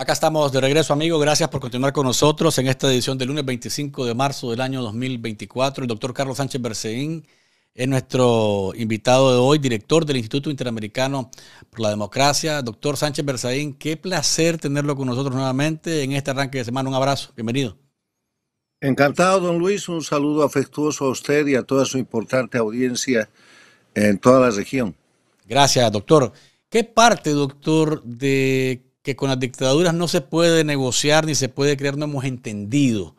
Acá estamos de regreso, amigo. Gracias por continuar con nosotros en esta edición del lunes 25 de marzo del año 2024. El doctor Carlos Sánchez Berceín es nuestro invitado de hoy, director del Instituto Interamericano por la Democracia. Doctor Sánchez Berceín, qué placer tenerlo con nosotros nuevamente en este arranque de semana. Un abrazo, bienvenido. Encantado, don Luis. Un saludo afectuoso a usted y a toda su importante audiencia en toda la región. Gracias, doctor. ¿Qué parte, doctor, de que con las dictaduras no se puede negociar ni se puede creer, no hemos entendido.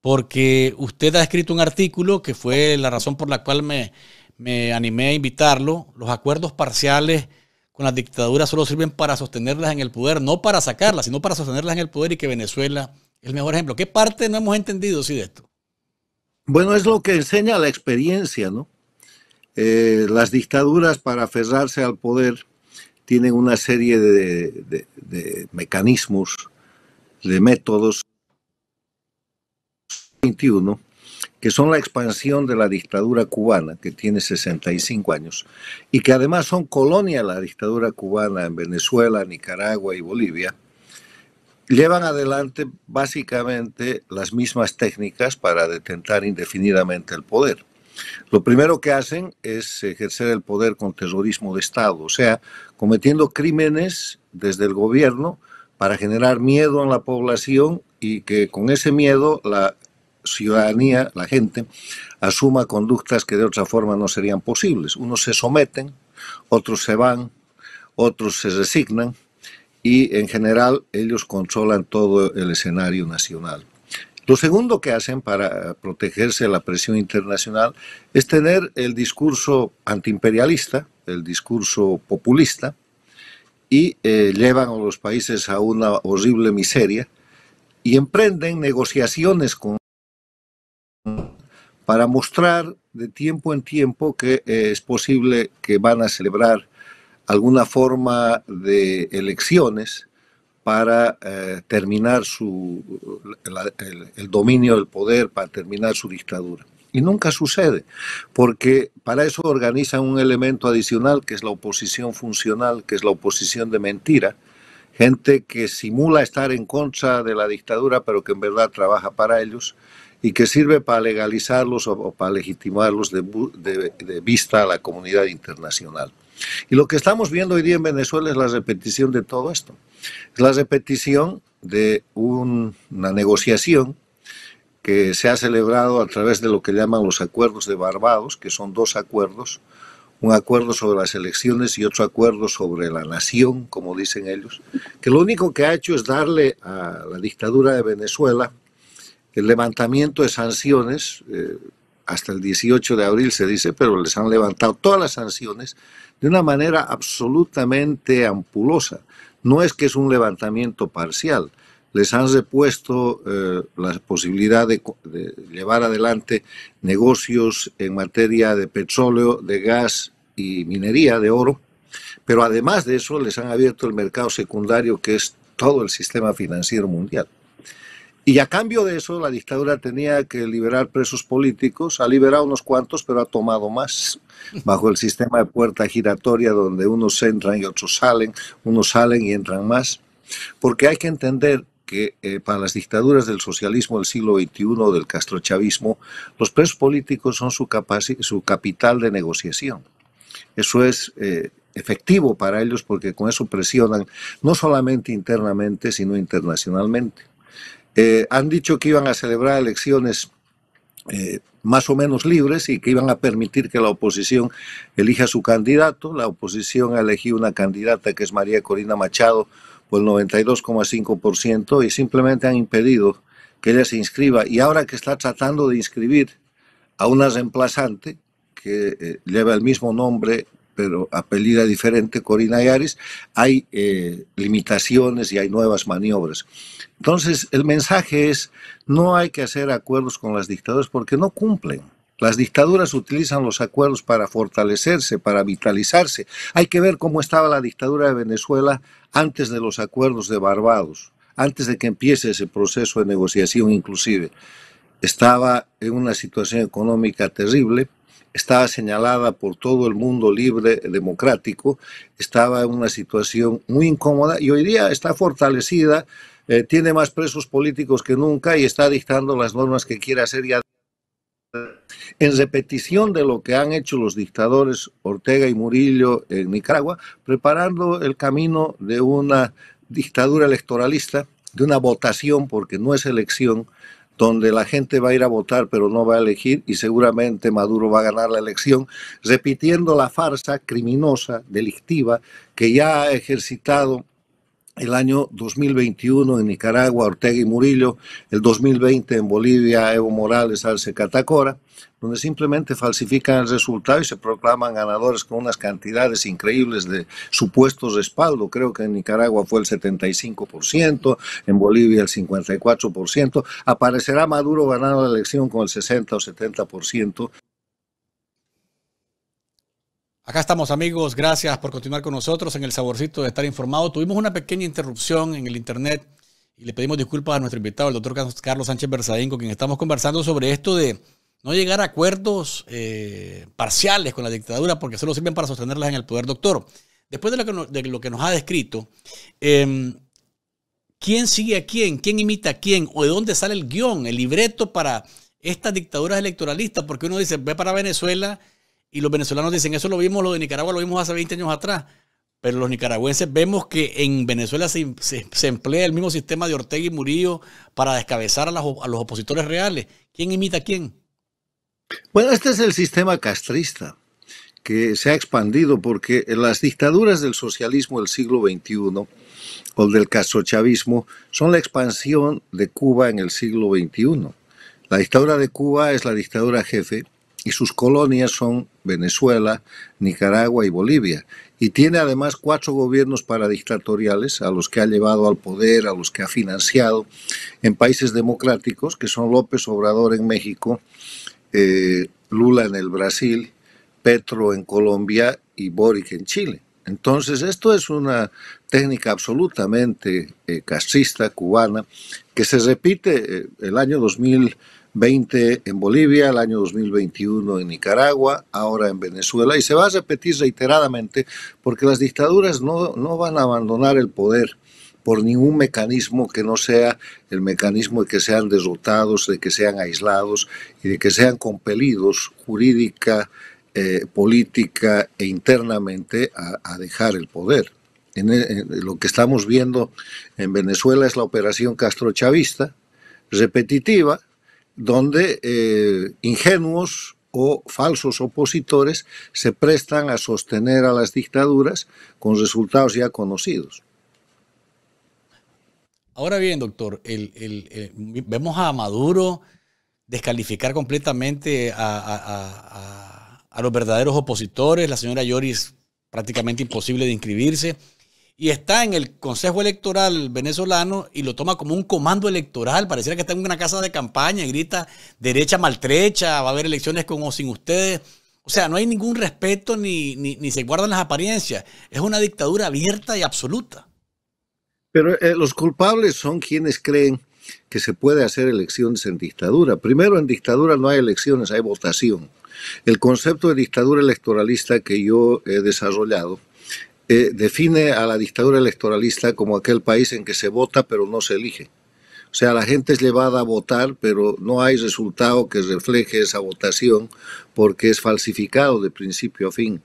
Porque usted ha escrito un artículo que fue la razón por la cual me, me animé a invitarlo. Los acuerdos parciales con las dictaduras solo sirven para sostenerlas en el poder, no para sacarlas, sino para sostenerlas en el poder y que Venezuela es el mejor ejemplo. ¿Qué parte no hemos entendido de esto? Bueno, es lo que enseña la experiencia, ¿no? Eh, las dictaduras para aferrarse al poder tienen una serie de, mecanismos, de métodos 21, que son la expansión de la dictadura cubana, que tiene 65 años, y que además son colonia la dictadura cubana en Venezuela, Nicaragua y Bolivia, llevan adelante básicamente las mismas técnicas para detentar indefinidamente el poder. Lo primero que hacen es ejercer el poder con terrorismo de Estado, o sea, cometiendo crímenes desde el gobierno para generar miedo en la población y que con ese miedo la ciudadanía, la gente, asuma conductas que de otra forma no serían posibles. Unos se someten, otros se van, otros se resignan y en general ellos controlan todo el escenario nacional. Lo segundo que hacen para protegerse de la presión internacional es tener el discurso antiimperialista, el discurso populista y eh, llevan a los países a una horrible miseria y emprenden negociaciones con para mostrar de tiempo en tiempo que eh, es posible que van a celebrar alguna forma de elecciones para eh, terminar su, el dominio del poder, para terminar su dictadura. Y nunca sucede, porque para eso organizan un elemento adicional que es la oposición funcional, que es la oposición de mentira, gente que simula estar en contra de la dictadura, pero que en verdad trabaja para ellos y que sirve para legalizarlos o, para legitimarlos de, vista a la comunidad internacional. Y lo que estamos viendo hoy día en Venezuela es la repetición de todo esto. Es la repetición de una negociación que se ha celebrado a través de lo que llaman los acuerdos de Barbados, que son dos acuerdos, un acuerdo sobre las elecciones y otro acuerdo sobre la nación, como dicen ellos, que lo único que ha hecho es darle a la dictadura de Venezuela el levantamiento de sanciones, eh, hasta el 18 de abril se dice, pero les han levantado todas las sanciones de una manera absolutamente ampulosa. No es que es un levantamiento parcial, les han repuesto eh, la posibilidad de, llevar adelante negocios en materia de petróleo, de gas y minería de oro, pero además de eso les han abierto el mercado secundario que es todo el sistema financiero mundial. Y a cambio de eso, la dictadura tenía que liberar presos políticos, ha liberado unos cuantos, pero ha tomado más, bajo el sistema de puerta giratoria donde unos entran y otros salen, unos salen y entran más. Porque hay que entender que eh, para las dictaduras del socialismo del siglo XXI o del castrochavismo, los presos políticos son su, su capital de negociación. Eso es eh, efectivo para ellos porque con eso presionan no solamente internamente, sino internacionalmente. Eh, han dicho que iban a celebrar elecciones más o menos libres y que iban a permitir que la oposición elija su candidato. La oposición ha elegido una candidata que es María Corina Machado, o el 92,5% y simplemente han impedido que ella se inscriba. Y ahora que está tratando de inscribir a una reemplazante que eh, lleva el mismo nombre pero apelida diferente, Corina Yaris, hay eh, limitaciones y hay nuevas maniobras. Entonces, el mensaje es, no hay que hacer acuerdos con las dictaduras porque no cumplen. Las dictaduras utilizan los acuerdos para fortalecerse, para vitalizarse. Hay que ver cómo estaba la dictadura de Venezuela antes de los acuerdos de Barbados, antes de que empiece ese proceso de negociación inclusive. Estaba en una situación económica terrible, estaba señalada por todo el mundo libre, democrático, estaba en una situación muy incómoda y hoy día está fortalecida, eh, tiene más presos políticos que nunca y está dictando las normas que quiere hacer en repetición de lo que han hecho los dictadores Ortega y Murillo en Nicaragua, preparando el camino de una dictadura electoralista, de una votación, porque no es elección, donde la gente va a ir a votar pero no va a elegir y seguramente Maduro va a ganar la elección, repitiendo la farsa criminosa, delictiva, que ya ha ejercitado el año 2021 en Nicaragua, Ortega y Murillo, el 2020 en Bolivia, Evo Morales, Arce Catacora, donde simplemente falsifican el resultado y se proclaman ganadores con unas cantidades increíbles de supuestos respaldo. Creo que en Nicaragua fue el 75%, en Bolivia el 54%. Aparecerá Maduro ganando la elección con el 60 o 70% Acá estamos amigos, gracias por continuar con nosotros en el saborcito de estar informado. Tuvimos una pequeña interrupción en el internet y le pedimos disculpas a nuestro invitado, el doctor Carlos Sánchez Bersadín, con quien estamos conversando sobre esto de no llegar a acuerdos eh, parciales con la dictadura porque solo sirven para sostenerlas en el poder. Doctor, después de lo que, nos ha descrito, em, ¿quién sigue a quién? ¿Quién imita a quién? ¿O de dónde sale el guión, el libreto para estas dictaduras electoralistas? Porque uno dice, ve para Venezuela y los venezolanos dicen, eso lo vimos, lo de Nicaragua lo vimos hace 20 años atrás. Pero los nicaragüenses vemos que en Venezuela se, emplea el mismo sistema de Ortega y Murillo para descabezar a, los opositores reales. ¿Quién imita a quién? Bueno, este es el sistema castrista que se ha expandido porque las dictaduras del socialismo del siglo XXI o del castrochavismo son la expansión de Cuba en el siglo XXI. La dictadura de Cuba es la dictadura jefe y sus colonias son Venezuela, Nicaragua y Bolivia. Y tiene además cuatro gobiernos paradictatoriales a los que ha llevado al poder, a los que ha financiado en países democráticos, que son López Obrador en México, eh, Lula en el Brasil, Petro en Colombia y Boric en Chile. Entonces, esto es una técnica absolutamente eh, cubana, que se repite eh, el año 2000. 20 en Bolivia, el año 2021 en Nicaragua, ahora en Venezuela, y se va a repetir reiteradamente porque las dictaduras no, van a abandonar el poder por ningún mecanismo que no sea el mecanismo de que sean derrotados, de que sean aislados y de que sean compelidos jurídica, eh, política e internamente a, dejar el poder. En, lo que estamos viendo en Venezuela es la operación castrochavista, repetitiva, donde eh, ingenuos o falsos opositores se prestan a sostener a las dictaduras con resultados ya conocidos. Ahora bien, doctor, vemos a Maduro descalificar completamente a, los verdaderos opositores. La señora Lloris prácticamente imposible de inscribirse y está en el Consejo Electoral venezolano y lo toma como un comando electoral. Pareciera que está en una casa de campaña y grita derecha maltrecha, va a haber elecciones con o sin ustedes. O sea, no hay ningún respeto ni, se guardan las apariencias. Es una dictadura abierta y absoluta. Pero eh, los culpables son quienes creen que se puede hacer elecciones en dictadura. Primero, en dictadura no hay elecciones, hay votación. El concepto de dictadura electoralista que yo he desarrollado eh, define a la dictadura electoralista como aquel país en que se vota pero no se elige. O sea, la gente es llevada a votar, pero no hay resultado que refleje esa votación porque es falsificado de principio a fin.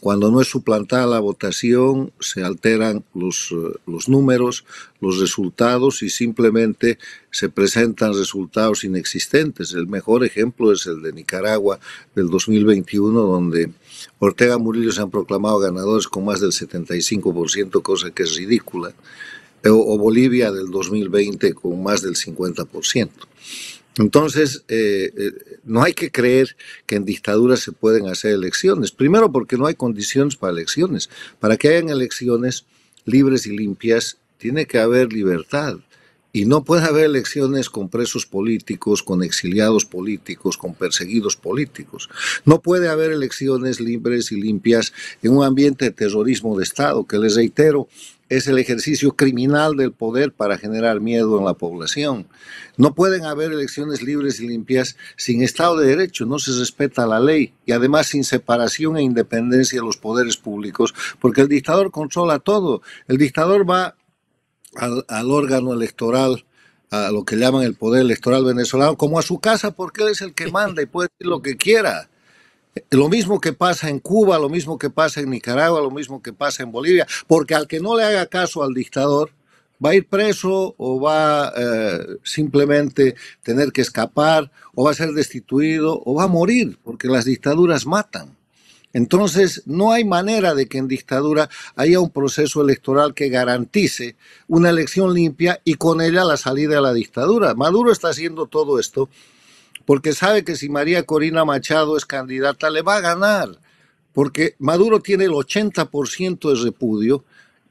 Cuando no es suplantada la votación, se alteran los, eh, los números, los resultados y simplemente se presentan resultados inexistentes. El mejor ejemplo es el de Nicaragua del 2021, donde Ortega Murillo se han proclamado ganadores con más del 75%, cosa que es ridícula, o, Bolivia del 2020 con más del 50%. Entonces, eh, eh, no hay que creer que en dictadura se pueden hacer elecciones. Primero porque no hay condiciones para elecciones. Para que hayan elecciones libres y limpias, tiene que haber libertad. Y no puede haber elecciones con presos políticos, con exiliados políticos, con perseguidos políticos. No puede haber elecciones libres y limpias en un ambiente de terrorismo de Estado, que les reitero, es el ejercicio criminal del poder para generar miedo en la población. No pueden haber elecciones libres y limpias sin Estado de Derecho, no se respeta la ley y además sin separación e independencia de los poderes públicos, porque el dictador controla todo. El dictador va al, al órgano electoral, a lo que llaman el poder electoral venezolano, como a su casa, porque él es el que manda y puede decir lo que quiera. Lo mismo que pasa en Cuba, lo mismo que pasa en Nicaragua, lo mismo que pasa en Bolivia, porque al que no le haga caso al dictador, va a ir preso o va eh, simplemente tener que escapar o va a ser destituido o va a morir, porque las dictaduras matan. Entonces, no hay manera de que en dictadura haya un proceso electoral que garantice una elección limpia y con ella la salida de la dictadura. Maduro está haciendo todo esto porque sabe que si María Corina Machado es candidata, le va a ganar, porque Maduro tiene el 80% de repudio.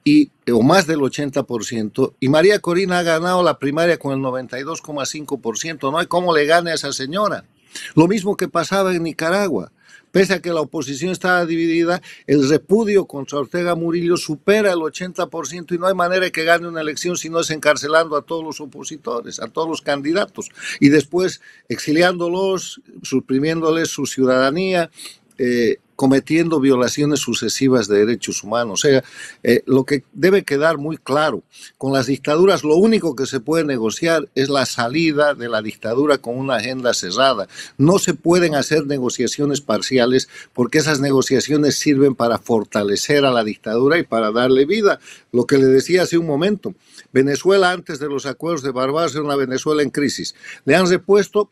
Y, o más del 80%, y María Corina ha ganado la primaria con el 92,5%, no hay cómo le gane a esa señora. Lo mismo que pasaba en Nicaragua. Pese a que la oposición estaba dividida, el repudio contra Ortega Murillo supera el 80% y no hay manera de que gane una elección si no es encarcelando a todos los opositores, a todos los candidatos y después exiliándolos, suprimiéndoles su ciudadanía. Eh, cometiendo violaciones sucesivas de derechos humanos. O sea, eh, lo que debe quedar muy claro, con las dictaduras lo único que se puede negociar es la salida de la dictadura con una agenda cerrada. No se pueden hacer negociaciones parciales porque esas negociaciones sirven para fortalecer a la dictadura y para darle vida. Lo que le decía hace un momento, Venezuela antes de los acuerdos de Barbados era una Venezuela en crisis. Le han repuesto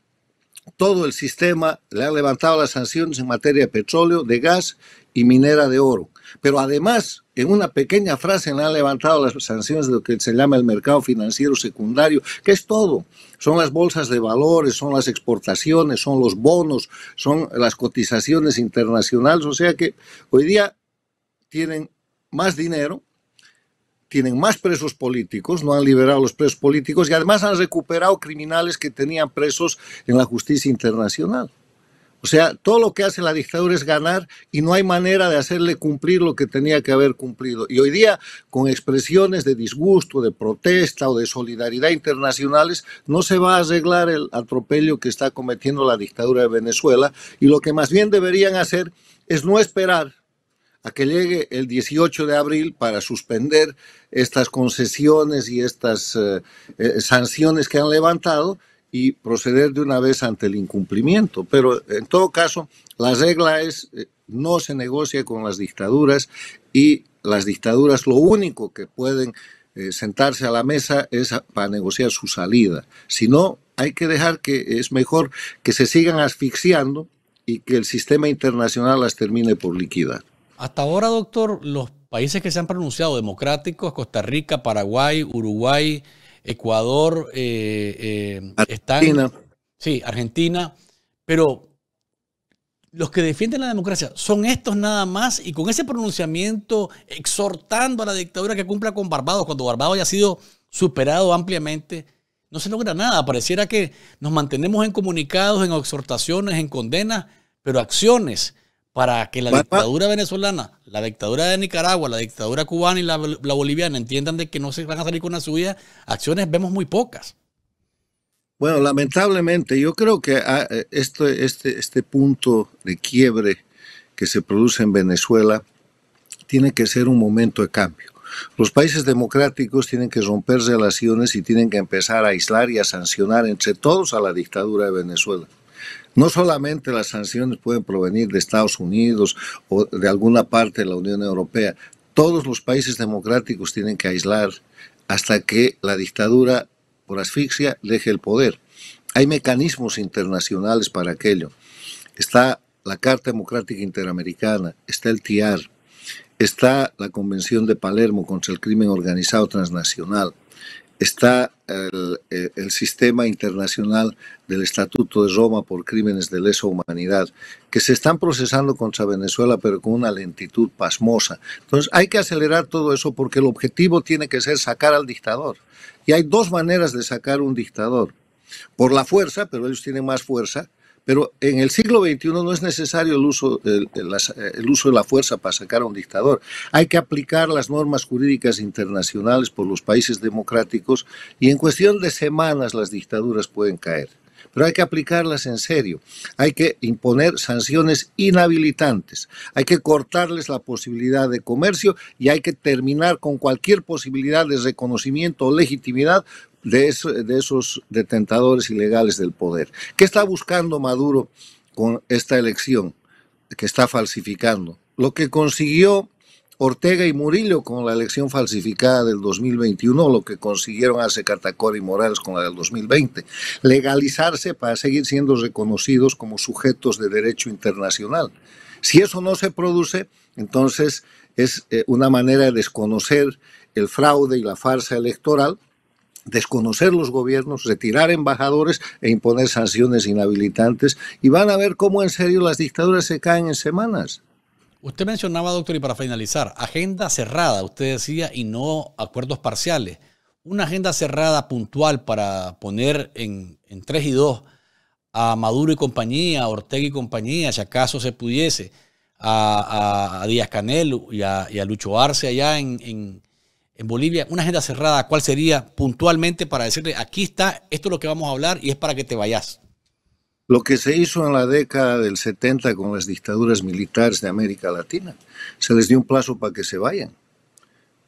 todo el sistema le ha levantado las sanciones en materia de petróleo, de gas y minera de oro. Pero además, en una pequeña frase le han levantado las sanciones de lo que se llama el mercado financiero secundario, que es todo. Son las bolsas de valores, son las exportaciones, son los bonos, son las cotizaciones internacionales. O sea que hoy día tienen más dinero tienen más presos políticos, no han liberado a los presos políticos y además han recuperado criminales que tenían presos en la justicia internacional. O sea, todo lo que hace la dictadura es ganar y no hay manera de hacerle cumplir lo que tenía que haber cumplido. Y hoy día, con expresiones de disgusto, de protesta o de solidaridad internacionales, no se va a arreglar el atropello que está cometiendo la dictadura de Venezuela. Y lo que más bien deberían hacer es no esperar a que llegue el 18 de abril para suspender estas concesiones y estas eh, eh, sanciones que han levantado y proceder de una vez ante el incumplimiento. Pero en todo caso, la regla es eh, no se negocia con las dictaduras y las dictaduras lo único que pueden sentarse a la mesa es para negociar su salida. Si no, hay que dejar que es mejor que se sigan asfixiando y que el sistema internacional las termine por liquidar. Hasta ahora, doctor, los países que se han pronunciado democráticos, Costa Rica, Paraguay, Uruguay, Ecuador, eh, eh, Argentina. sí, Argentina, pero los que defienden la democracia son estos nada más y con ese pronunciamiento exhortando a la dictadura que cumpla con Barbados, cuando Barbados haya sido superado ampliamente, no se logra nada. Pareciera que nos mantenemos en comunicados, en exhortaciones, en condenas, pero acciones para que la dictadura venezolana, la dictadura de Nicaragua, la dictadura cubana y la, boliviana entiendan de que no se van a salir con la subida, acciones vemos muy pocas. Bueno, lamentablemente, yo creo que ah, eh, este, este punto de quiebre que se produce en Venezuela tiene que ser un momento de cambio. Los países democráticos tienen que romper relaciones y tienen que empezar a aislar y a sancionar entre todos a la dictadura de Venezuela. No solamente las sanciones pueden provenir de Estados Unidos o de alguna parte de la Unión Europea, todos los países democráticos tienen que aislar hasta que la dictadura por asfixia deje el poder. Hay mecanismos internacionales para aquello. Está la Carta Democrática Interamericana, está el TIAR, está la Convención de Palermo contra el Crimen Organizado Transnacional, está eh, el, sistema internacional del Estatuto de Roma por crímenes de lesa humanidad, que se están procesando contra Venezuela, pero con una lentitud pasmosa. Entonces hay que acelerar todo eso porque el objetivo tiene que ser sacar al dictador. Y hay dos maneras de sacar un dictador. Por la fuerza, pero ellos tienen más fuerza, pero en el siglo XXI no es necesario el uso, eh, el uso de la fuerza para sacar a un dictador. Hay que aplicar las normas jurídicas internacionales por los países democráticos y en cuestión de semanas las dictaduras pueden caer pero hay que aplicarlas en serio. Hay que imponer sanciones inhabilitantes, hay que cortarles la posibilidad de comercio y hay que terminar con cualquier posibilidad de reconocimiento o legitimidad de, esos detentadores ilegales del poder. ¿Qué está buscando Maduro con esta elección que está falsificando? Lo que consiguió Ortega y Murillo con la elección falsificada del 2021, lo que consiguieron hace Catacora y Morales con la del 2020, legalizarse para seguir siendo reconocidos como sujetos de derecho internacional. Si eso no se produce, entonces es eh, una manera de desconocer el fraude y la farsa electoral desconocer los gobiernos, retirar embajadores e imponer sanciones inhabilitantes y van a ver cómo en serio las dictaduras se caen en semanas. Usted mencionaba, doctor, y para finalizar, agenda cerrada, usted decía, y no acuerdos parciales. Una agenda cerrada puntual para poner en, tres y dos a Maduro y compañía, a Ortega y compañía, si acaso se pudiese, a, a, Díaz Canel y a, Lucho Arce allá en, en, Bolivia, una agenda cerrada, ¿cuál sería puntualmente para decirle, aquí está, esto es lo que vamos a hablar y es para que te vayas? lo que se hizo en la década del 70 con las dictaduras militares de América Latina. Se les dio un plazo para que se vayan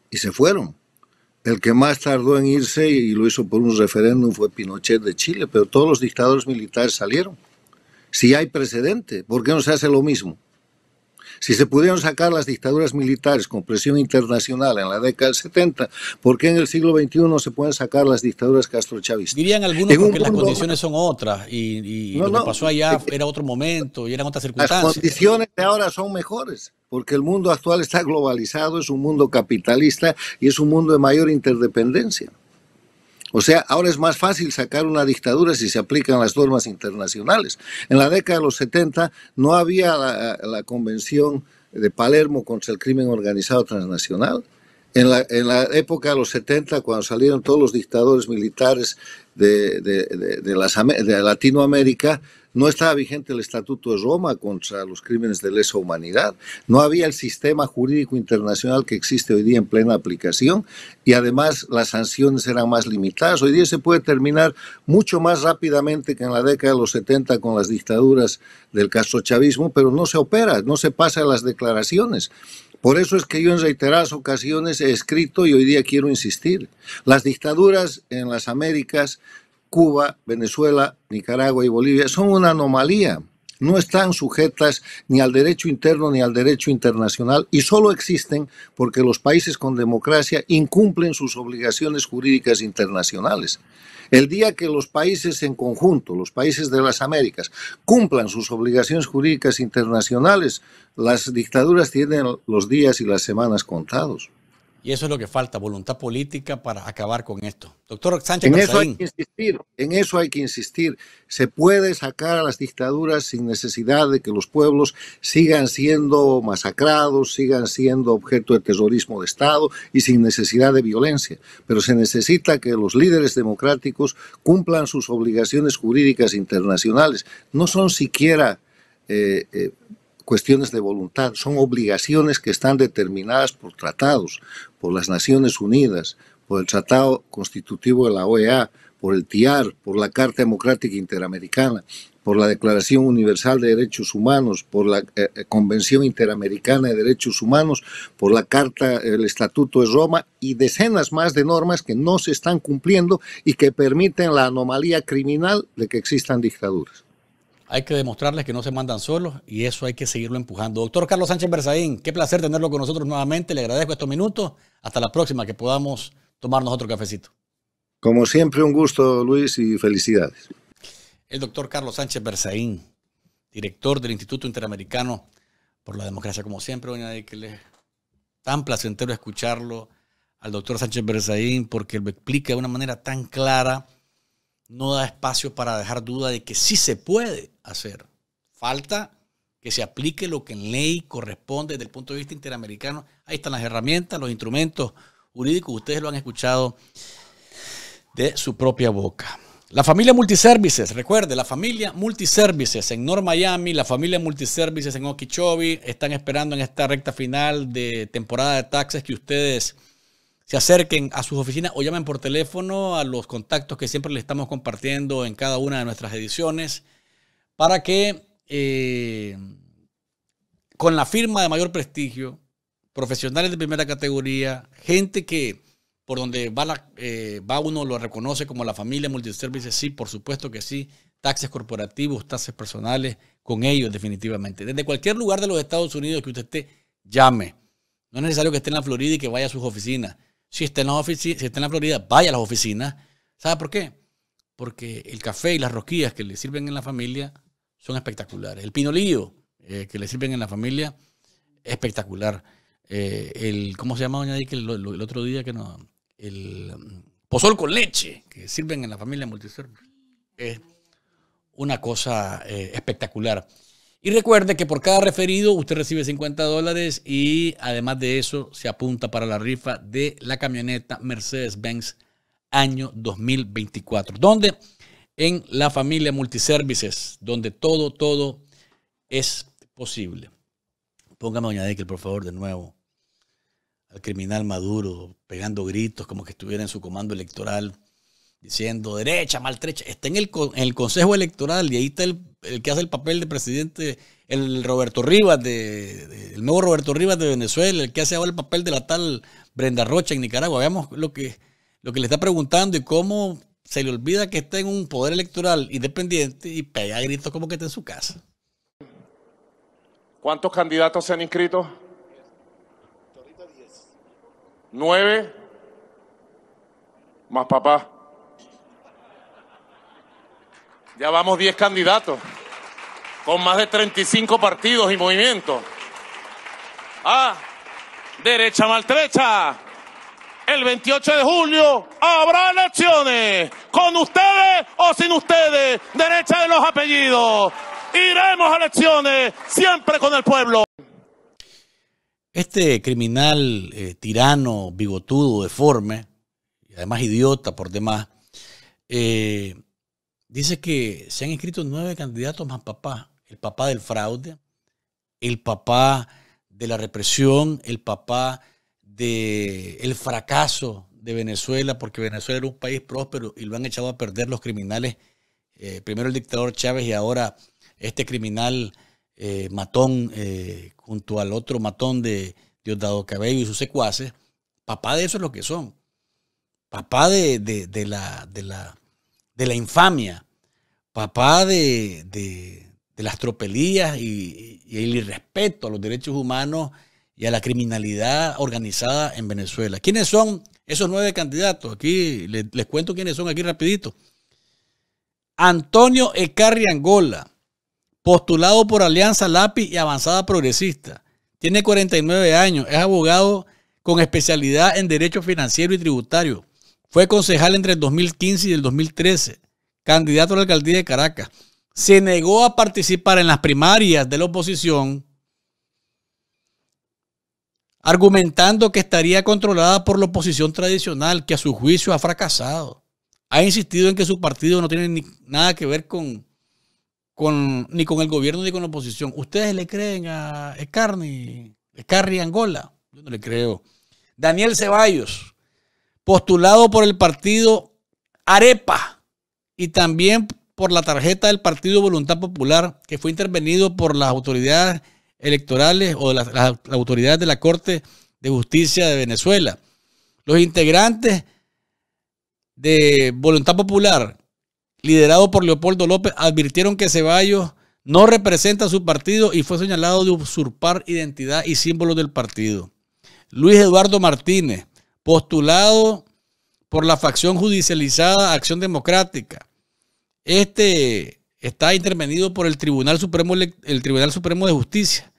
y se fueron. El que más tardó en irse y lo hizo por un referéndum fue Pinochet de Chile, pero todos los dictadores militares salieron. Si hay precedente, ¿por qué no se hace lo mismo? Si se pudieron sacar las dictaduras militares con presión internacional en la década del 70, ¿por qué en el siglo XXI no se pueden sacar las dictaduras castrochavistas? Dirían algunos que porque las condiciones son otras y, lo que pasó allá era otro momento y eran otras circunstancias. Las condiciones de ahora son mejores porque el mundo actual está globalizado, es un mundo capitalista y es un mundo de mayor interdependencia. O sea, ahora es más fácil sacar una dictadura si se aplican las normas internacionales. En la década de los 70 no había la, convención de Palermo contra el crimen organizado transnacional. En la, época de los 70, cuando salieron todos los dictadores militares de, Latinoamérica, no estaba vigente el Estatuto de Roma contra los crímenes de lesa humanidad, no había el sistema jurídico internacional que existe hoy día en plena aplicación y además las sanciones eran más limitadas. Hoy día se puede terminar mucho más rápidamente que en la década de los 70 con las dictaduras del castrochavismo, pero no se opera, no se pasa a las declaraciones. Por eso es que yo en reiteradas ocasiones he escrito y hoy día quiero insistir. Las dictaduras en las Américas Cuba, Venezuela, Nicaragua y Bolivia son una anomalía. No están sujetas ni al derecho interno ni al derecho internacional y solo existen porque los países con democracia incumplen sus obligaciones jurídicas internacionales. El día que los países en conjunto, los países de las Américas, cumplan sus obligaciones jurídicas internacionales, las dictaduras tienen los días y las semanas contados. Y eso es lo que falta, voluntad política para acabar con esto. Doctor Sánchez. En eso hay que insistir, en eso hay que insistir. Se puede sacar a las dictaduras sin necesidad de que los pueblos sigan siendo masacrados, sigan siendo objeto de terrorismo de Estado y sin necesidad de violencia. Pero se necesita que los líderes democráticos cumplan sus obligaciones jurídicas internacionales. No son siquiera eh, eh, cuestiones de voluntad, son obligaciones que están determinadas por tratados, por las Naciones Unidas, por el Tratado Constitutivo de la OEA, por el TIAR, por la Carta Democrática Interamericana, por la Declaración Universal de Derechos Humanos, por la eh, eh, Convención Interamericana de Derechos Humanos, por la Carta, el Estatuto de Roma y decenas más de normas que no se están cumpliendo y que permiten la anomalía criminal de que existan dictaduras. Hay que demostrarles que no se mandan solos y eso hay que seguirlo empujando. Doctor Carlos Sánchez Berzaín, qué placer tenerlo con nosotros nuevamente. Le agradezco estos minutos. Hasta la próxima, que podamos tomarnos otro cafecito. Como siempre, un gusto, Luis, y felicidades. El doctor Carlos Sánchez Berzaín, director del Instituto Interamericano por la Democracia. Como siempre, doña es tan placentero escucharlo al doctor Sánchez Berzaín porque lo explica de una manera tan clara no da espacio para dejar duda de que sí se puede hacer. Falta que se aplique lo que en ley corresponde desde el punto de vista interamericano. Ahí están las herramientas, los instrumentos jurídicos, ustedes lo han escuchado de su propia boca. La familia Multiservices, recuerde, la familia Multiservices en North Miami, la familia Multiservices en Okeechobee, están esperando en esta recta final de temporada de taxes que ustedes se acerquen a sus oficinas o llamen por teléfono a los contactos que siempre les estamos compartiendo en cada una de nuestras ediciones para que eh, con la firma de mayor prestigio, profesionales de primera categoría, gente que por donde va, eh, va uno lo reconoce como la familia multiservices, sí, por supuesto que sí, taxes corporativos, taxes personales, con ellos definitivamente. Desde cualquier lugar de los Estados Unidos que usted esté, llame. No es necesario que esté en la Florida y que vaya a sus oficinas si está en, la si está en la Florida, vaya a las oficinas. ¿Sabe por qué? Porque el café y las rosquillas que le sirven en la familia son espectaculares. El pinolillo eh, que le sirven en la familia, espectacular. Eh, el, ¿Cómo se llama, doña Dick, el, otro día que no? El mm, pozol con leche que sirven en la familia multiservice. Es una cosa eh, espectacular. Y recuerde que por cada referido usted recibe 50 dólares y además de eso se apunta para la rifa de la camioneta Mercedes-Benz año 2024. donde En la familia Multiservices, donde todo, todo es posible. Póngame a Doña Dekel, por favor, de nuevo. Al criminal Maduro, pegando gritos como que estuviera en su comando electoral diciendo derecha, maltrecha, está en el, en el Consejo Electoral y ahí está el, que hace el papel de presidente, el Roberto Rivas, de, el nuevo Roberto Rivas de Venezuela, el que hace ahora el papel de la tal Brenda Rocha en Nicaragua. Veamos lo que, lo que le está preguntando y cómo se le olvida que está en un poder electoral independiente y pega gritos como que está en su casa. ¿Cuántos candidatos se han inscrito? Diez. Nueve. Más papá. Ya vamos 10 candidatos, con más de 35 partidos y movimientos. Ah, derecha maltrecha. El 28 de julio habrá elecciones, con ustedes o sin ustedes, derecha de los apellidos. Iremos a elecciones, siempre con el pueblo. Este criminal eh, tirano, bigotudo, deforme, y además idiota por demás, eh, Dice que se han inscrito nueve candidatos más papá. El papá del fraude, el papá de la represión, el papá del el fracaso de Venezuela, porque Venezuela era un país próspero y lo han echado a perder los criminales. Eh, primero el dictador Chávez y ahora este criminal eh, matón eh, junto al otro matón de Diosdado Cabello y sus secuaces. Papá de eso es lo que son. Papá de, de la, de la de la infamia, papá de, las tropelías y, el irrespeto a los derechos humanos y a la criminalidad organizada en Venezuela. ¿Quiénes son esos nueve candidatos? Aquí les, cuento quiénes son aquí rapidito. Antonio Ecarri Angola, postulado por Alianza Lápiz y Avanzada Progresista. Tiene 49 años, es abogado con especialidad en Derecho Financiero y Tributario. Fue concejal entre el 2015 y el 2013, candidato a la alcaldía de Caracas. Se negó a participar en las primarias de la oposición, argumentando que estaría controlada por la oposición tradicional, que a su juicio ha fracasado. Ha insistido en que su partido no tiene nada que ver con, ni con el gobierno ni con la oposición. ¿Ustedes le creen a Escarni, Angola? Yo no le creo. Daniel Ceballos postulado por el partido Arepa y también por la tarjeta del Partido Voluntad Popular, que fue intervenido por las autoridades electorales o las, autoridades de la Corte de Justicia de Venezuela. Los integrantes de Voluntad Popular, liderado por Leopoldo López, advirtieron que Ceballos no representa a su partido y fue señalado de usurpar identidad y símbolos del partido. Luis Eduardo Martínez, postulado por la facción judicializada Acción Democrática. Este está intervenido por el Tribunal Supremo, el Tribunal Supremo de Justicia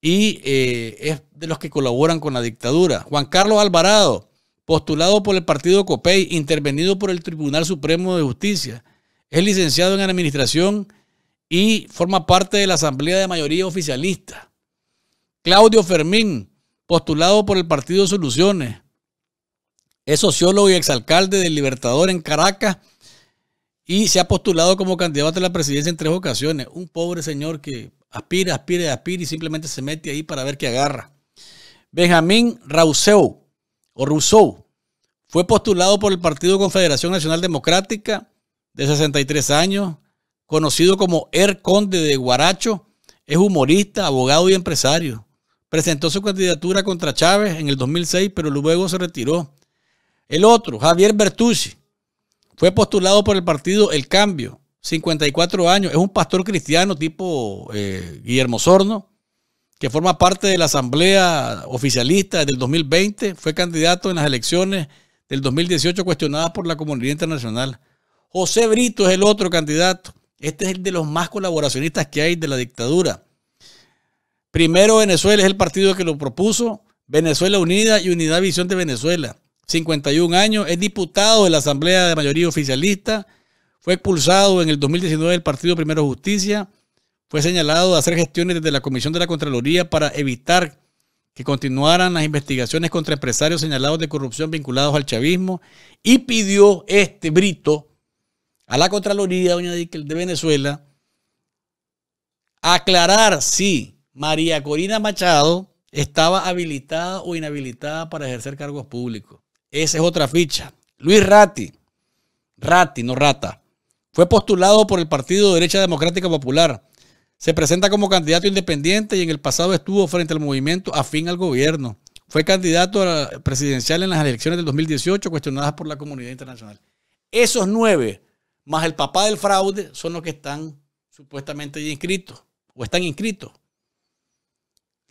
y eh, es de los que colaboran con la dictadura. Juan Carlos Alvarado, postulado por el partido COPEI, intervenido por el Tribunal Supremo de Justicia, es licenciado en Administración y forma parte de la Asamblea de Mayoría Oficialista. Claudio Fermín, postulado por el Partido Soluciones, es sociólogo y exalcalde del Libertador en Caracas y se ha postulado como candidato a la presidencia en tres ocasiones. Un pobre señor que aspira, aspira, aspira y simplemente se mete ahí para ver qué agarra. Benjamín Rousseau o Rousseau fue postulado por el Partido Confederación Nacional Democrática de 63 años, conocido como Er Conde de Guaracho, es humorista, abogado y empresario. Presentó su candidatura contra Chávez en el 2006, pero luego se retiró. El otro, Javier Bertucci, fue postulado por el partido El Cambio, 54 años, es un pastor cristiano tipo eh, Guillermo Sorno, que forma parte de la Asamblea Oficialista del 2020, fue candidato en las elecciones del 2018 cuestionadas por la comunidad internacional. José Brito es el otro candidato. Este es el de los más colaboracionistas que hay de la dictadura. Primero Venezuela es el partido que lo propuso, Venezuela Unida y Unidad Visión de Venezuela. 51 años, es diputado de la Asamblea de Mayoría Oficialista, fue expulsado en el 2019 del Partido Primero Justicia, fue señalado de hacer gestiones desde la Comisión de la Contraloría para evitar que continuaran las investigaciones contra empresarios señalados de corrupción vinculados al chavismo y pidió este brito a la Contraloría de Venezuela aclarar si María Corina Machado estaba habilitada o inhabilitada para ejercer cargos públicos. Esa es otra ficha. Luis Ratti, Ratti, no Rata, fue postulado por el Partido de Derecha Democrática Popular. Se presenta como candidato independiente y en el pasado estuvo frente al movimiento afín al gobierno. Fue candidato a presidencial en las elecciones del 2018 cuestionadas por la comunidad internacional. Esos nueve, más el papá del fraude, son los que están supuestamente inscritos o están inscritos.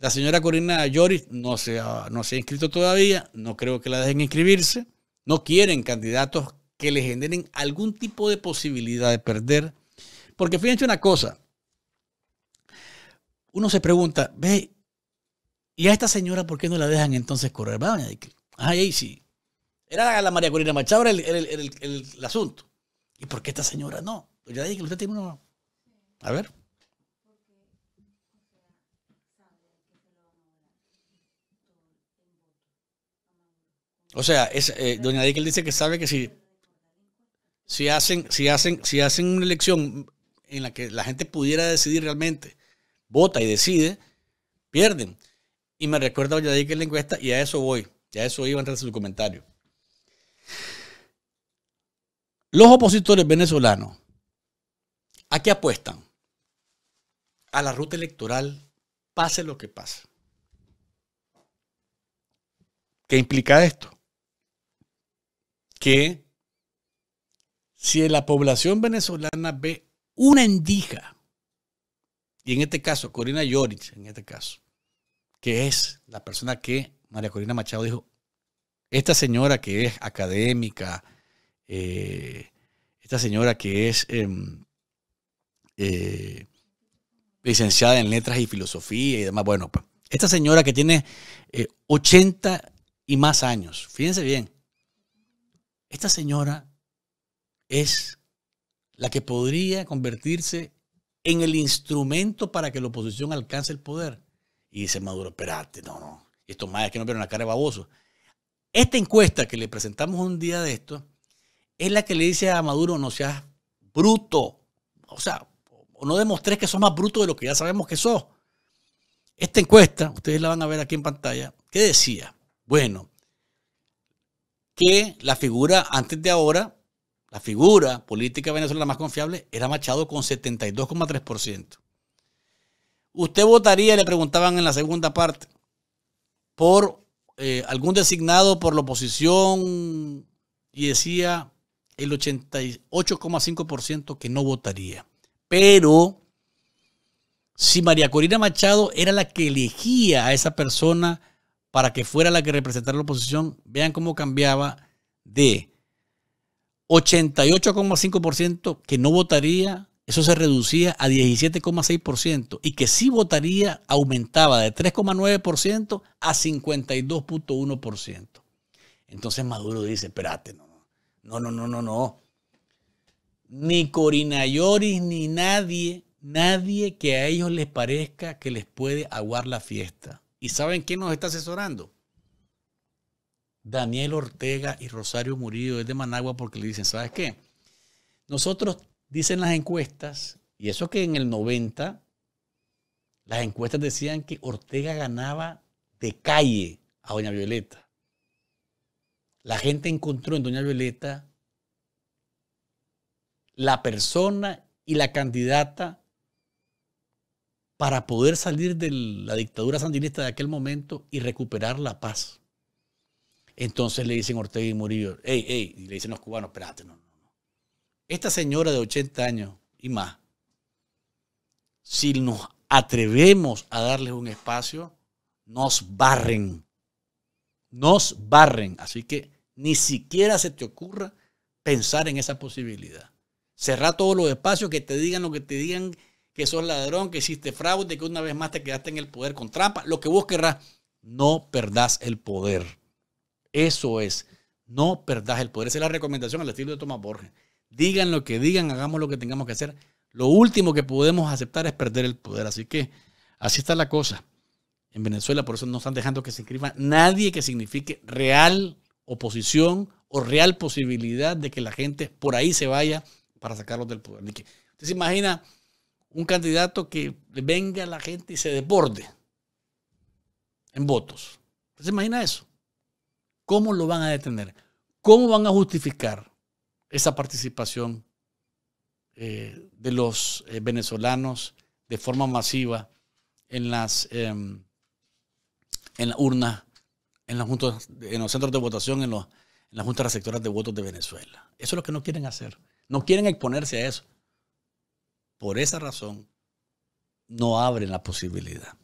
La señora Corina Lloris no se, ha, no se ha inscrito todavía, no creo que la dejen inscribirse. No quieren candidatos que le generen algún tipo de posibilidad de perder. Porque fíjense una cosa, uno se pregunta, ve, ¿y a esta señora por qué no la dejan entonces correr? Va, ahí Ay, sí. Era la María Corina Machado, el, asunto. ¿Y por qué esta señora no? Pues ya dije que usted tiene uno. A ver. O sea, eh, doña Dickel dice que sabe que si, si, hacen, si, hacen, si hacen una elección en la que la gente pudiera decidir realmente, vota y decide, pierden. Y me recuerda doña Dickel la encuesta y a eso voy, a eso iba a entrar su comentario. Los opositores venezolanos, ¿a qué apuestan? A la ruta electoral, pase lo que pase. ¿Qué implica esto? que si la población venezolana ve una endija, y en este caso, Corina Yorich, en este caso, que es la persona que María Corina Machado dijo, esta señora que es académica, eh, esta señora que es em, eh, licenciada en letras y filosofía y demás, bueno, pues, esta señora que tiene 80 eh, y más años, fíjense bien, esta señora es la que podría convertirse en el instrumento para que la oposición alcance el poder. Y dice Maduro, espérate, no, no, estos más que no vieron la cara de baboso. Esta encuesta que le presentamos un día de esto es la que le dice a Maduro, no seas bruto, o sea, no demostres que sos más bruto de lo que ya sabemos que sos. Esta encuesta, ustedes la van a ver aquí en pantalla, ¿qué decía? Bueno, que la figura antes de ahora, la figura política venezolana más confiable era Machado con 72,3%. ¿Usted votaría, le preguntaban en la segunda parte, por eh, algún designado por la oposición? Y decía el 88,5% que no votaría. Pero si María Corina Machado era la que elegía a esa persona para que fuera la que representara la oposición, vean cómo cambiaba de 88,5% que no votaría, eso se reducía a 17,6% y que sí votaría aumentaba de 3,9% a 52,1%. Entonces Maduro dice, espérate, no, no, no, no, no, no. Ni Corinayoris ni nadie, nadie que a ellos les parezca que les puede aguar la fiesta. ¿Y saben quién nos está asesorando? Daniel Ortega y Rosario Murillo es de Managua porque le dicen, ¿sabes qué? Nosotros dicen las encuestas, y eso que en el 90 las encuestas decían que Ortega ganaba de calle a Doña Violeta. La gente encontró en Doña Violeta la persona y la candidata para poder salir de la dictadura sandinista de aquel momento y recuperar la paz. Entonces le dicen Ortega y Murillo, ¡Ey, ey! y le dicen los cubanos, espérate, no, no, no. Esta señora de 80 años y más, si nos atrevemos a darles un espacio, nos barren. Nos barren. Así que ni siquiera se te ocurra pensar en esa posibilidad. Cerrar todos los espacios, que te digan lo que te digan que sos ladrón, que hiciste fraude, que una vez más te quedaste en el poder con trampa, lo que vos querrás, no perdás el poder. Eso es, no perdás el poder. Esa es la recomendación al estilo de Tomás Borges. Digan lo que digan, hagamos lo que tengamos que hacer. Lo último que podemos aceptar es perder el poder. Así que así está la cosa en Venezuela. Por eso no están dejando que se inscriba nadie que signifique real oposición o real posibilidad de que la gente por ahí se vaya para sacarlos del poder. Usted se imagina un candidato que venga a la gente y se desborde en votos. ¿Se imagina eso? ¿Cómo lo van a detener? ¿Cómo van a justificar esa participación eh, de los eh, venezolanos de forma masiva en las, em, en urnas, en, los centros de votación, en, los, en las juntas receptoras de votos de Venezuela? Eso es lo que no quieren hacer. No quieren exponerse a eso por esa razón, no abren la posibilidad.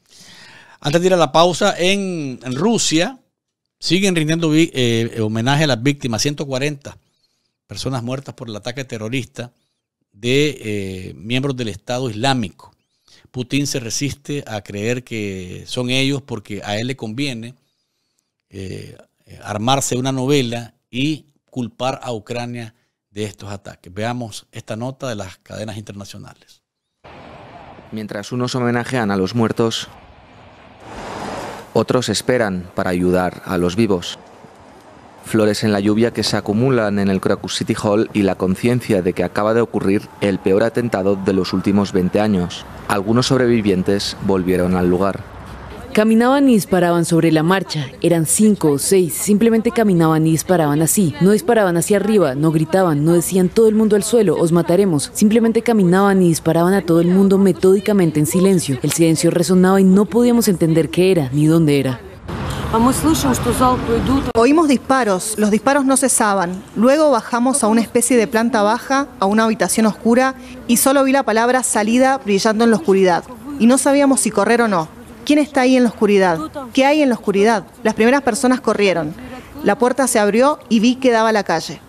Antes de ir a la pausa, en, Rusia siguen rindiendo eh, homenaje a las víctimas, 140 personas muertas por el ataque terrorista de eh, miembros del Estado Islámico. Putin se resiste a creer que son ellos porque a él le conviene eh, armarse una novela y culpar a Ucrania de estos ataques. Veamos esta nota de las cadenas internacionales. Mientras unos homenajean a los muertos, otros esperan para ayudar a los vivos. Flores en la lluvia que se acumulan en el Crocus City Hall y la conciencia de que acaba de ocurrir el peor atentado de los últimos 20 años. Algunos sobrevivientes volvieron al lugar. Caminaban y disparaban sobre la marcha. Eran cinco o seis. Simplemente caminaban y disparaban así. No disparaban hacia arriba, no gritaban, no decían todo el mundo al suelo, os mataremos. Simplemente caminaban y disparaban a todo el mundo metódicamente en silencio. El silencio resonaba y no podíamos entender qué era ni dónde era. Oímos disparos, los disparos no cesaban. Luego bajamos a una especie de planta baja, a una habitación oscura, y solo vi la palabra salida brillando en la oscuridad. Y no sabíamos si correr o no. ¿Quién está ahí en la oscuridad? ¿Qué hay en la oscuridad? Las primeras personas corrieron. La puerta se abrió y vi que daba a la calle.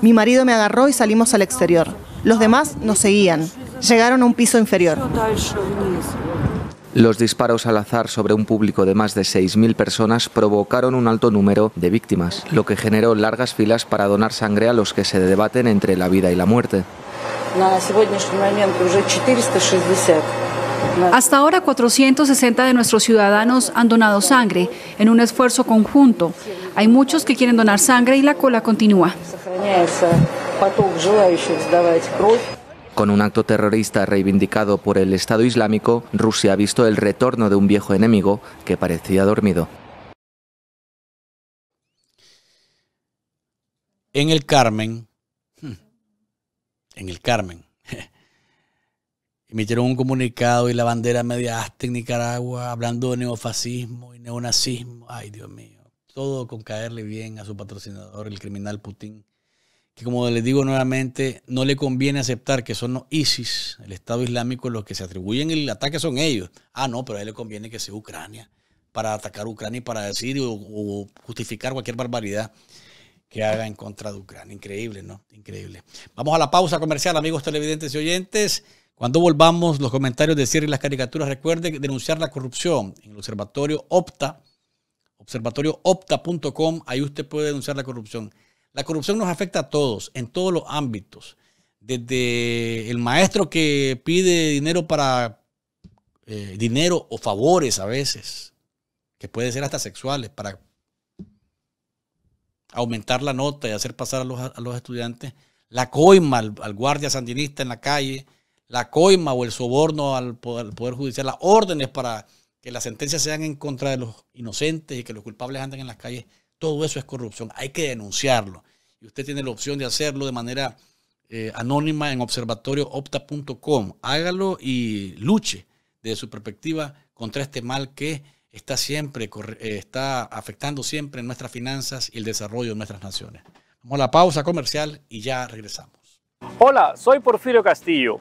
Mi marido me agarró y salimos al exterior. Los demás nos seguían. Llegaron a un piso inferior. Los disparos al azar sobre un público de más de 6.000 personas provocaron un alto número de víctimas, lo que generó largas filas para donar sangre a los que se debaten entre la vida y la muerte. Hasta ahora 460 de nuestros ciudadanos han donado sangre en un esfuerzo conjunto. Hay muchos que quieren donar sangre y la cola continúa. Con un acto terrorista reivindicado por el Estado Islámico, Rusia ha visto el retorno de un viejo enemigo que parecía dormido. En el Carmen, hmm, en el Carmen, emitieron un comunicado y la bandera media en Nicaragua, hablando de neofascismo y neonazismo. Ay, Dios mío. Todo con caerle bien a su patrocinador, el criminal Putin, que como les digo nuevamente, no le conviene aceptar que son los ISIS, el Estado Islámico, los que se atribuyen el ataque son ellos. Ah, no, pero a él le conviene que sea Ucrania, para atacar Ucrania y para decir o justificar cualquier barbaridad que haga en contra de Ucrania. Increíble, ¿no? Increíble. Vamos a la pausa comercial, amigos televidentes y oyentes. Cuando volvamos, los comentarios de cierre y las caricaturas, recuerde denunciar la corrupción en el observatorio Opta, observatorioopta.com, ahí usted puede denunciar la corrupción. La corrupción nos afecta a todos, en todos los ámbitos. Desde el maestro que pide dinero para eh, dinero o favores a veces, que puede ser hasta sexuales, para aumentar la nota y hacer pasar a los, estudiantes. La coima al guardia sandinista en la calle, la coima o el soborno al poder, Judicial, las órdenes para que las sentencias sean en contra de los inocentes y que los culpables anden en las calles, todo eso es corrupción. Hay que denunciarlo. Y usted tiene la opción de hacerlo de manera eh, anónima en observatorioopta.com. Hágalo y luche desde su perspectiva contra este mal que está siempre, eh, está afectando siempre nuestras finanzas y el desarrollo de nuestras naciones. Vamos a la pausa comercial y ya regresamos. Hola, soy Porfirio Castillo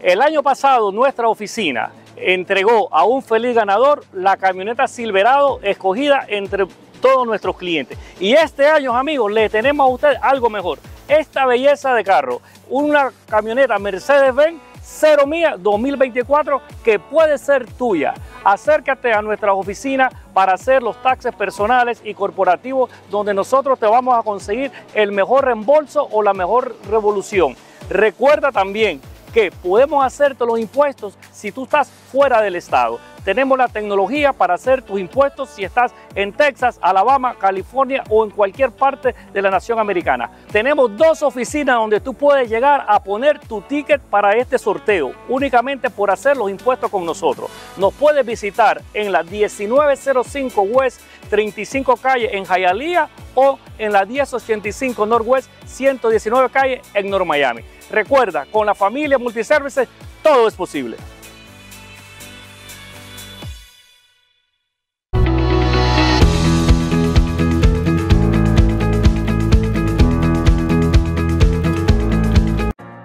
el año pasado nuestra oficina entregó a un feliz ganador la camioneta Silverado escogida entre todos nuestros clientes. Y este año, amigos, le tenemos a usted algo mejor. Esta belleza de carro, una camioneta Mercedes-Benz cero Mía 2024 que puede ser tuya. Acércate a nuestra oficina para hacer los taxes personales y corporativos donde nosotros te vamos a conseguir el mejor reembolso o la mejor revolución. Recuerda también que podemos hacerte los impuestos si tú estás fuera del estado. Tenemos la tecnología para hacer tus impuestos si estás en Texas, Alabama, California o en cualquier parte de la nación americana. Tenemos dos oficinas donde tú puedes llegar a poner tu ticket para este sorteo, únicamente por hacer los impuestos con nosotros. Nos puedes visitar en la 1905 West 35 calle en Hialeah o en la 1085 Northwest 119 calle en North Miami. Recuerda, con la familia Multiservices todo es posible.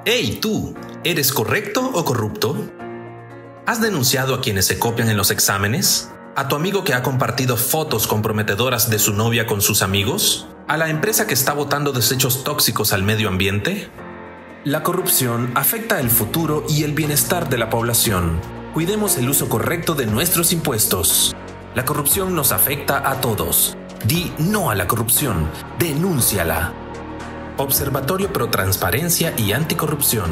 Hey tú, ¿eres correcto o corrupto? ¿Has denunciado a quienes se copian en los exámenes? ¿A tu amigo que ha compartido fotos comprometedoras de su novia con sus amigos? ¿A la empresa que está botando desechos tóxicos al medio ambiente? La corrupción afecta el futuro y el bienestar de la población. Cuidemos el uso correcto de nuestros impuestos. La corrupción nos afecta a todos. Di no a la corrupción. Denúnciala. Observatorio Pro Transparencia y Anticorrupción.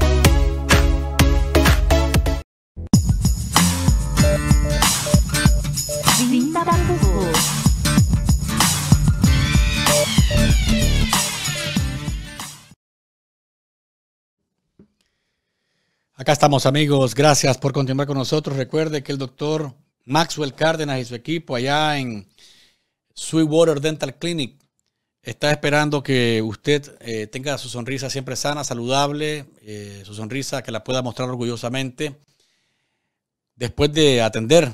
Acá estamos amigos, gracias por continuar con nosotros. Recuerde que el doctor Maxwell Cárdenas y su equipo allá en Sweetwater Dental Clinic está esperando que usted eh, tenga su sonrisa siempre sana, saludable, eh, su sonrisa que la pueda mostrar orgullosamente. Después de atender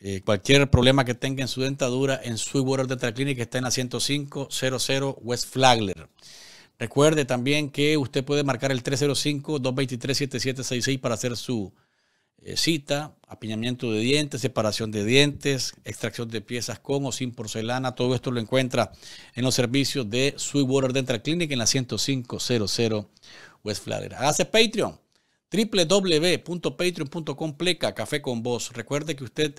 eh, cualquier problema que tenga en su dentadura en Sweetwater Dental Clinic, está en la 10500 West Flagler. Recuerde también que usted puede marcar el 305-223-7766 para hacer su eh, cita, apiñamiento de dientes, separación de dientes, extracción de piezas con o sin porcelana. Todo esto lo encuentra en los servicios de Sweetwater Dental Clinic en la 10500 West Flatter. Hace Patreon, www.patreon.com pleca café con vos. Recuerde que usted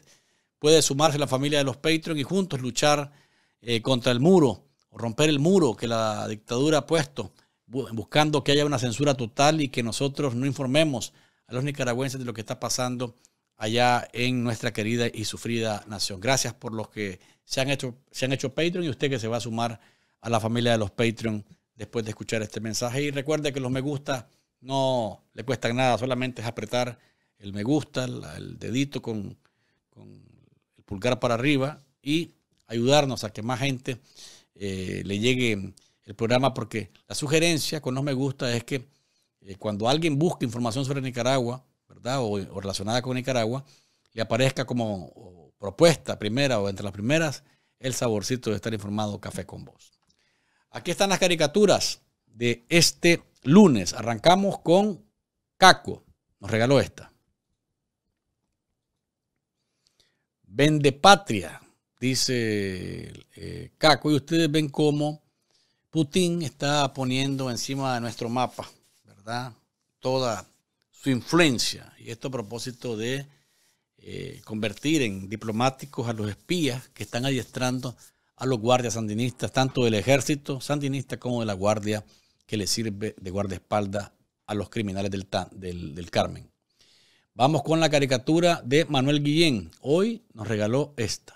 puede sumarse a la familia de los Patreon y juntos luchar eh, contra el muro romper el muro que la dictadura ha puesto, buscando que haya una censura total y que nosotros no informemos a los nicaragüenses de lo que está pasando allá en nuestra querida y sufrida nación. Gracias por los que se han hecho, se han hecho Patreon y usted que se va a sumar a la familia de los Patreon después de escuchar este mensaje. Y recuerde que los me gusta no le cuestan nada, solamente es apretar el me gusta, el dedito con, con el pulgar para arriba y ayudarnos a que más gente eh, le llegue el programa, porque la sugerencia con no me gusta es que eh, cuando alguien busque información sobre Nicaragua, ¿verdad? O, o, relacionada con Nicaragua, le aparezca como propuesta primera o entre las primeras el saborcito de estar informado Café con Vos. Aquí están las caricaturas de este lunes. Arrancamos con Caco. Nos regaló esta. Vende patria dice eh, Caco, y ustedes ven cómo Putin está poniendo encima de nuestro mapa, ¿verdad? Toda su influencia, y esto a propósito de eh, convertir en diplomáticos a los espías que están adiestrando a los guardias sandinistas, tanto del ejército sandinista como de la guardia que le sirve de guardaespaldas a los criminales del, Carmen. Vamos con la caricatura de Manuel Guillén. Hoy nos regaló esta.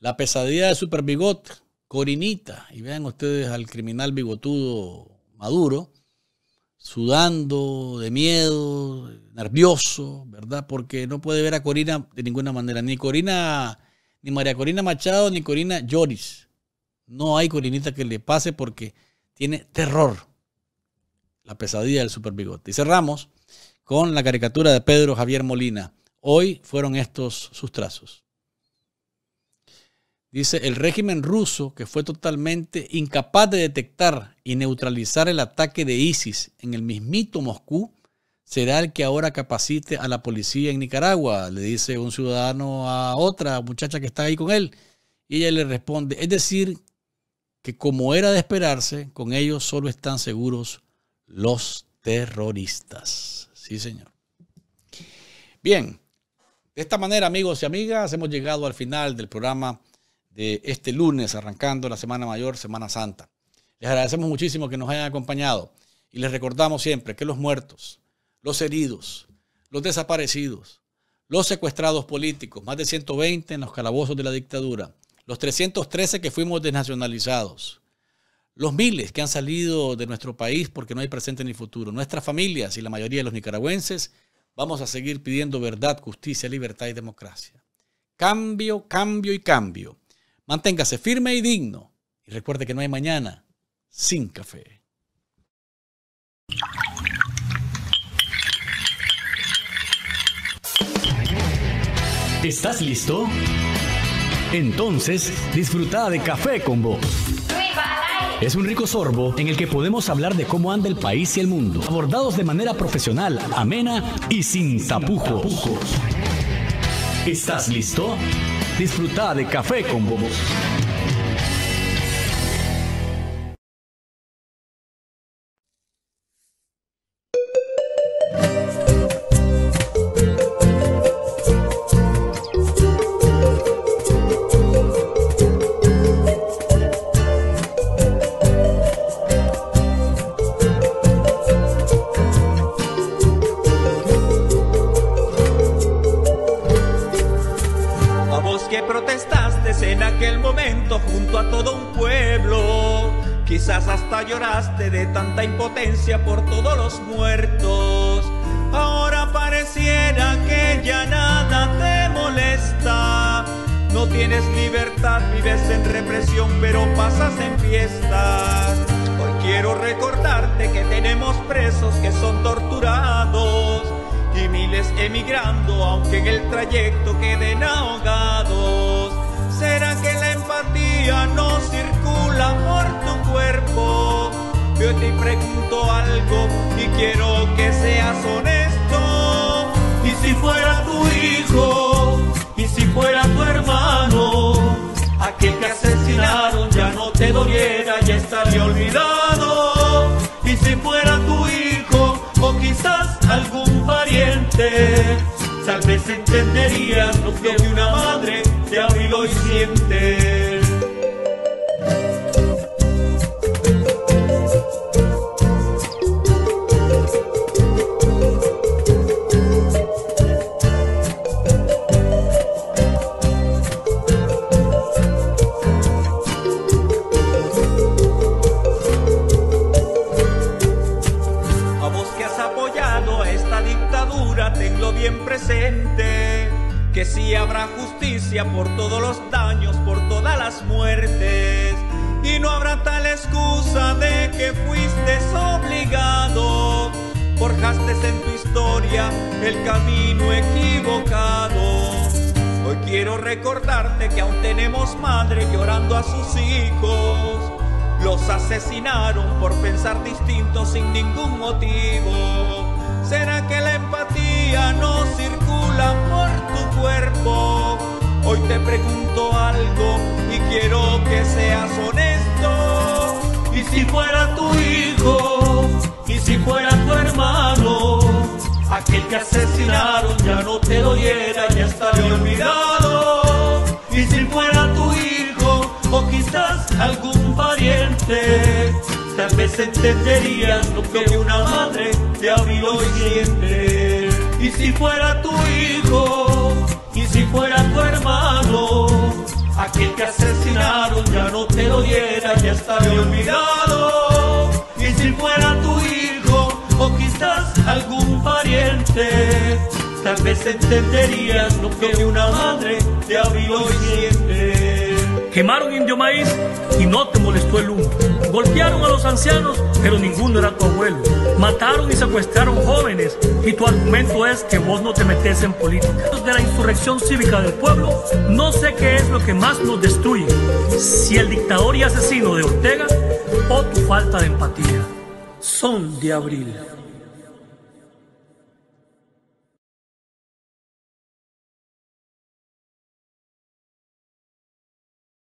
La pesadilla del Super Corinita. Y vean ustedes al criminal bigotudo Maduro, sudando de miedo, nervioso, ¿verdad? Porque no puede ver a Corina de ninguna manera. Ni Corina, ni María Corina Machado, ni Corina Lloris. No hay Corinita que le pase porque tiene terror. La pesadilla del Super Y cerramos con la caricatura de Pedro Javier Molina. Hoy fueron estos sus trazos. Dice, el régimen ruso, que fue totalmente incapaz de detectar y neutralizar el ataque de ISIS en el mismito Moscú, será el que ahora capacite a la policía en Nicaragua, le dice un ciudadano a otra muchacha que está ahí con él. Y ella le responde, es decir, que como era de esperarse, con ellos solo están seguros los terroristas. Sí, señor. Bien, de esta manera, amigos y amigas, hemos llegado al final del programa de este lunes, arrancando la Semana Mayor, Semana Santa. Les agradecemos muchísimo que nos hayan acompañado y les recordamos siempre que los muertos, los heridos, los desaparecidos, los secuestrados políticos, más de 120 en los calabozos de la dictadura, los 313 que fuimos desnacionalizados, los miles que han salido de nuestro país porque no hay presente ni futuro, nuestras familias y la mayoría de los nicaragüenses, vamos a seguir pidiendo verdad, justicia, libertad y democracia. Cambio, cambio y cambio. Manténgase firme y digno. Y recuerde que no hay mañana sin café. ¿Estás listo? Entonces, disfruta de café con vos. Es un rico sorbo en el que podemos hablar de cómo anda el país y el mundo, abordados de manera profesional, amena y sin tapujos. ¿Estás listo? Disfrutar de café con Bobo. pasas en fiestas. Hoy quiero recordarte que tenemos presos que son torturados y miles emigrando, aunque en el trayecto queden ahogados. ¿Será que la empatía no circula por tu cuerpo? Yo te pregunto algo y quiero que seas honesto. Y si fuera tu hijo, y si fuera tu hermano, aquel que ya no te doliera, y estaría olvidado. Y si fuera tu hijo o quizás algún pariente, tal vez entenderías lo que una madre de abril lo siente. por todos los daños, por todas las muertes. Y no habrá tal excusa de que fuiste obligado. Forjaste en tu historia el camino equivocado. Hoy quiero recordarte que aún tenemos madre llorando a sus hijos. Los asesinaron por pensar distinto sin ningún motivo. ¿Será que la empatía no circula por tu cuerpo? Hoy te pregunto algo y quiero que seas honesto. Y si fuera tu hijo, y si fuera tu hermano, aquel que asesinaron ya no te lo diera, ya estaría olvidado. Y si fuera tu hijo, o quizás algún pariente, tal vez entenderías lo que una madre te abril y siente. Y si fuera tu hijo, y si fuera tu hermano, aquel que asesinaron ya no te lo diera, ya estaría olvidado. Y si fuera tu hijo o quizás algún pariente, tal vez entenderías lo que una madre te abrió y siente. Quemaron indio maíz y no te molestó el humo golpearon a los ancianos, pero ninguno era tu abuelo. Mataron y secuestraron jóvenes, y tu argumento es que vos no te metes en política. De la insurrección cívica del pueblo, no sé qué es lo que más nos destruye, si el dictador y asesino de Ortega o tu falta de empatía. Son de abril.